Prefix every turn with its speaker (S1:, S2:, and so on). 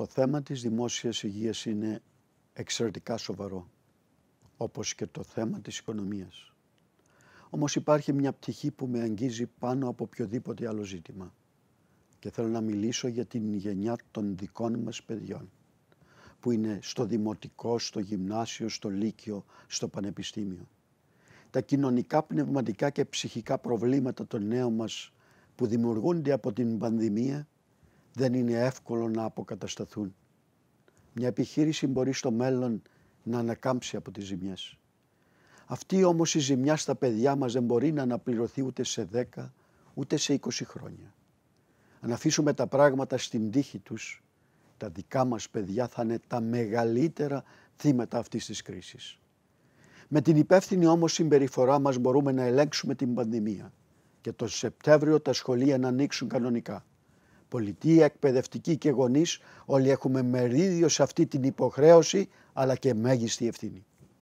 S1: Το θέμα της δημόσιας υγείας είναι εξαιρετικά σοβαρό, όπως και το θέμα της οικονομίας. Όμως υπάρχει μια πτυχή που με αγγίζει πάνω από οποιοδήποτε άλλο ζήτημα και θέλω να μιλήσω για την γενιά των δικών μας παιδιών που είναι στο δημοτικό, στο γυμνάσιο, στο λύκειο, στο πανεπιστήμιο. Τα κοινωνικά, πνευματικά και ψυχικά προβλήματα των νέων μας που δημιουργούνται από την πανδημία δεν είναι εύκολο να αποκατασταθούν. Μια επιχείρηση μπορεί στο μέλλον να ανακάμψει από τις ζημιές. Αυτή όμως η ζημιά στα παιδιά μας δεν μπορεί να αναπληρωθεί ούτε σε 10 ούτε σε 20 χρόνια. Αν αφήσουμε τα πράγματα στην τύχη τους, τα δικά μας παιδιά θα είναι τα μεγαλύτερα θύματα αυτής της κρίσης. Με την υπεύθυνη όμως συμπεριφορά μας μπορούμε να ελέγξουμε την πανδημία και το Σεπτέμβριο τα σχολεία να ανοίξουν κανονικά πολιτεία, εκπαιδευτική και γονείς, όλοι έχουμε μερίδιο σε αυτή την υποχρέωση αλλά και μέγιστη ευθύνη.